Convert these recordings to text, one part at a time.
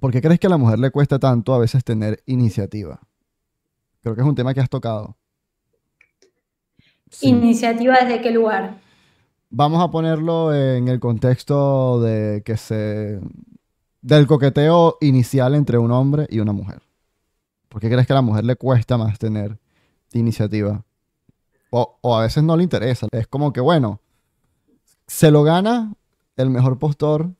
¿Por qué crees que a la mujer le cuesta tanto a veces tener iniciativa? Creo que es un tema que has tocado. ¿Iniciativa desde qué lugar? Vamos a ponerlo en el contexto de que se. del coqueteo inicial entre un hombre y una mujer. ¿Por qué crees que a la mujer le cuesta más tener iniciativa? o a veces no le interesa. Es como que, bueno, se lo gana el mejor postor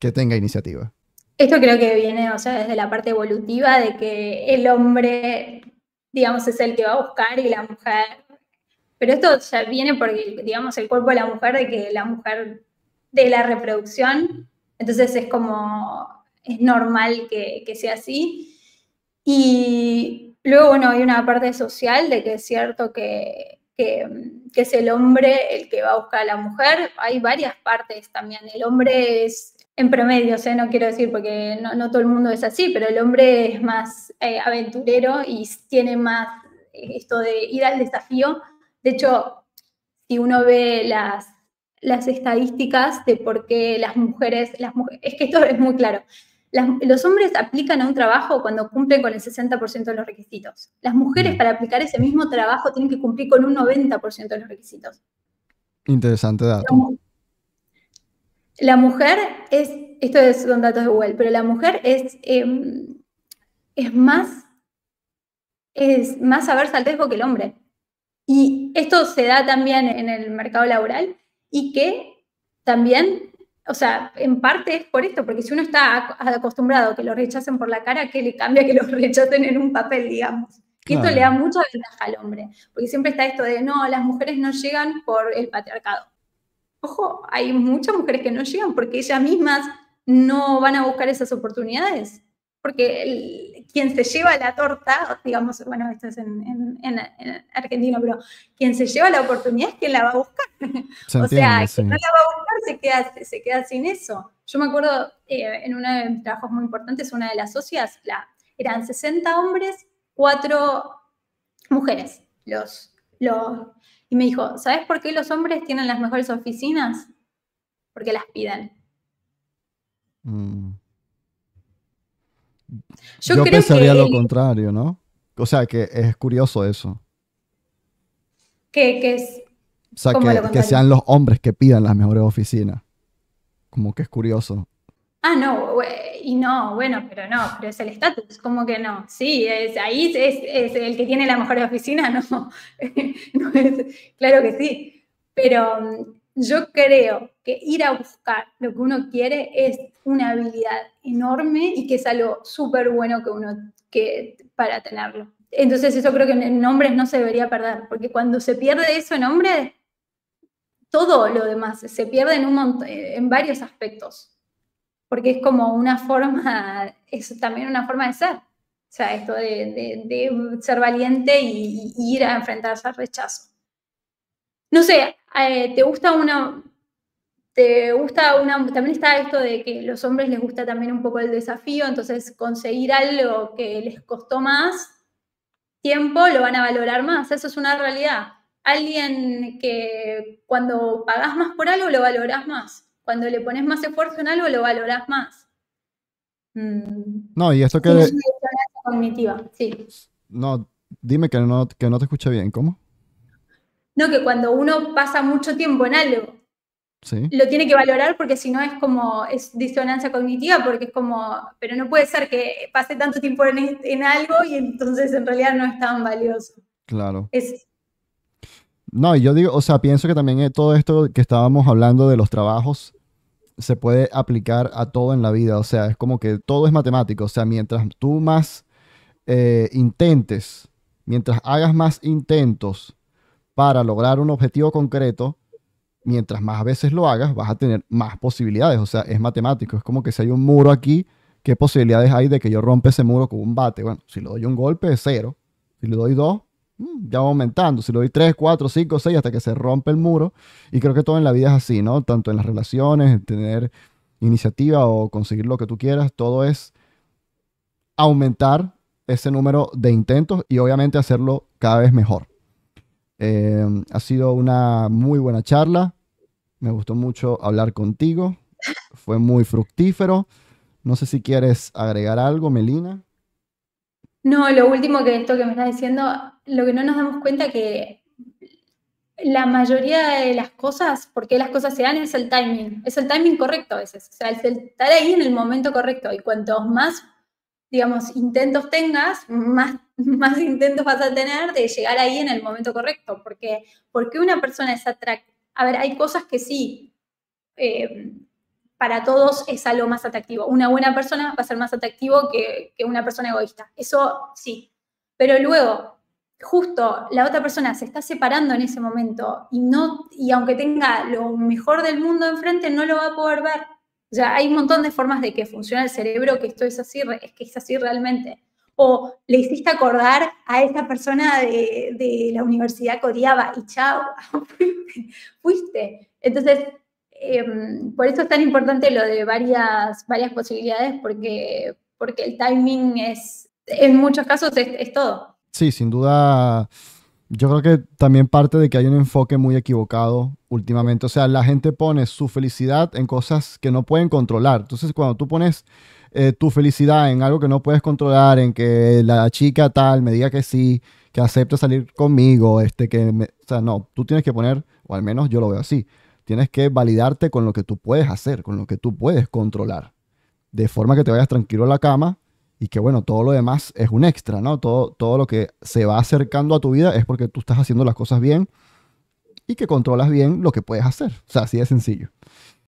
que tenga iniciativa. Esto creo que viene, o sea, desde la parte evolutiva de que el hombre, digamos, es el que va a buscar y la mujer. Pero esto ya viene porque, digamos, el cuerpo de la mujer, de que la mujer de la reproducción, entonces es como, es normal que, que sea así. Y luego, bueno, hay una parte social de que es cierto que que, que, es el hombre el que va a buscar a la mujer. Hay varias partes también. El hombre es en promedio, no quiero decir porque no, todo el mundo es así, pero el hombre es más eh, aventurero y tiene más eh, esto de ir al desafío. De hecho, si uno ve las, las estadísticas de por qué las mujeres, las mujeres, es que esto es muy claro, los hombres aplican a un trabajo cuando cumplen con el 60% de los requisitos. Las mujeres mm. para aplicar ese mismo trabajo tienen que cumplir con un 90% de los requisitos. Interesante dato la mujer es, esto es, son datos de Google, pero la mujer es, em, es, más, es más aversa al riesgo que el hombre. Y esto se da también en el mercado laboral y que también, o sea, en parte es por esto, porque si uno está acostumbrado a que lo rechacen por la cara, ¿qué le cambia que lo rechacen en un papel, digamos? Que esto le da mucha ventaja al hombre, porque siempre está esto de, no, las mujeres no llegan por el patriarcado ojo, hay muchas mujeres que no llegan porque ellas mismas no van a buscar esas oportunidades. Porque quien se lleva la torta, digamos, bueno, esto es en, en, argentino, pero quien se lleva la oportunidad es quien la va a buscar. o sea, quien no la va a buscar se queda, sin eso. Yo me acuerdo eh, en uno de mis trabajos muy importantes, una de las socias, eran 60 hombres, 4 mujeres, los, lo... Y me dijo, ¿sabes por qué los hombres tienen las mejores oficinas? Porque las piden. Mm. Yo, pensaría lo contrario, ¿no? O sea, que es curioso eso. Que, es... O sea, que sean los hombres que pidan las mejores oficinas. Como que es curioso ah, no, y no, bueno, pero no, pero es el estatus, como que no? Sí, es, ahí es, el que tiene la mejor oficina, no, claro que sí, pero mm, yo creo que ir a buscar lo que uno quiere es una habilidad enorme y que es algo súper bueno que uno, que, para tenerlo. Entonces eso creo que en hombres no se debería perder, porque cuando se pierde eso en hombres, todo lo demás se pierde en, un eh, en varios aspectos porque es como una forma, es también una forma de ser. O sea, esto de, ser valiente y, ir a enfrentarse al rechazo. No sé, eh, ¿te gusta una... Te gusta una, también está esto de que los hombres les gusta también un poco el desafío, entonces conseguir algo que les costó más tiempo lo van a valorar más, eso es una realidad. Alguien que cuando pagas más por algo lo valoras más. Cuando le pones más esfuerzo en algo, lo valoras más. No, y esto mm. que... No, dime que no, que no te escuché bien, ¿cómo? No, que cuando uno pasa mucho tiempo en algo, Sí. lo tiene que valorar porque si no es como, es disonancia cognitiva, porque es como, pero no puede ser que pase tanto tiempo en, algo y entonces en realidad no es tan valioso. Claro. Es... No, yo digo, o sea, pienso que también eh, todo esto que estábamos hablando de los trabajos se puede aplicar a todo en la vida. O sea, es como que todo es matemático. O sea, mientras tú más eh, intentes, mientras hagas más intentos para lograr un objetivo concreto, mientras más veces lo hagas, vas a tener más posibilidades. O sea, es matemático. Es como que si hay un muro aquí, ¿qué posibilidades hay de que yo rompa ese muro con un bate? Bueno, si le doy un golpe, es cero. Si le doy dos, Mm, ya va aumentando. Si lo doy 3, 4, 5, 6, hasta que se rompe el muro. Y creo que todo en la vida es así, ¿no? Tanto en las relaciones, tener iniciativa o conseguir lo que tú quieras, todo es aumentar ese número de intentos y obviamente hacerlo cada vez mejor. Em, ha sido una muy buena charla. Me gustó mucho hablar contigo. Fue muy fructífero. No sé si quieres agregar algo, Melina. No, lo último que esto que me estás diciendo, lo que no nos damos cuenta que la mayoría de las cosas, porque las cosas se dan, es el timing. Es el timing correcto a veces. O sea, es estar ahí en el momento correcto. Y cuantos más, digamos, intentos tengas, más, más intentos vas a tener de llegar ahí en el momento correcto. Porque, porque una persona es atractiva. A ver, hay cosas que sí. Eh, para todos es algo más atractivo. Una buena persona va a ser más atractivo que, una persona egoísta. Eso sí. Pero luego, justo la otra persona se está separando en ese momento y, no, y aunque tenga lo mejor del mundo enfrente, no lo va a poder ver. O sea, hay un montón de formas de que funciona el cerebro, que esto es así, es que es así realmente. O le hiciste acordar a esta persona de, de la universidad que odiaba y chao, fuiste. Entonces, Em, por eso es tan importante lo de varias, varias posibilidades, porque, porque el timing es, en muchos casos, es, todo. Sí, sin duda. Yo creo que también parte de que hay un enfoque muy equivocado últimamente. O sea, la gente pone su felicidad en cosas que no pueden controlar. Entonces, cuando tú pones eh, tu felicidad en algo que no puedes controlar, en que la chica tal me diga que sí, que acepta salir conmigo, este, que, o sea, no, tú tienes que poner, o al menos yo lo veo así, Tienes que validarte con lo que tú puedes hacer, con lo que tú puedes controlar. De forma que te vayas tranquilo a la cama y que, bueno, todo lo demás es un extra, ¿no? Todo, todo lo que se va acercando a tu vida es porque tú estás haciendo las cosas bien y que controlas bien lo que puedes hacer. O sea, así de sencillo.